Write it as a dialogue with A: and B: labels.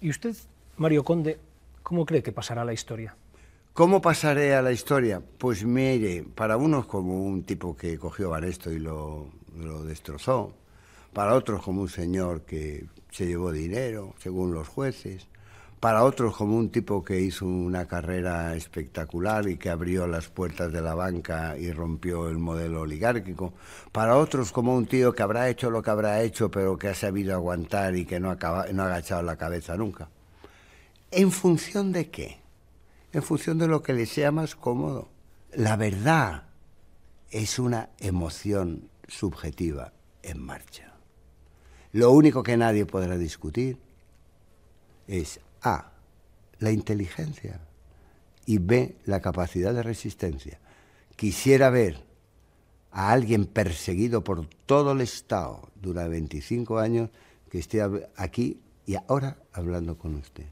A: ¿Y usted, Mario Conde, cómo cree que pasará la historia? ¿Cómo pasaré a la historia?
B: Pues mire, para unos como un tipo que cogió Banesto y lo destrozó, para otros como un señor que se llevó dinero, según los jueces, para otros como un tipo que hizo una carrera espectacular y que abrió las puertas de la banca y rompió el modelo oligárquico, para otros como un tío que habrá hecho lo que habrá hecho pero que ha sabido aguantar y que no ha, agachado la cabeza nunca. ¿En función de qué? En función de lo que le sea más cómodo. La verdad es una emoción subjetiva
C: en marcha.
B: Lo único que nadie podrá discutir es a, la inteligencia y B, la capacidad de resistencia. Quisiera ver a alguien perseguido por todo el Estado durante 25 años que esté aquí y ahora hablando con usted.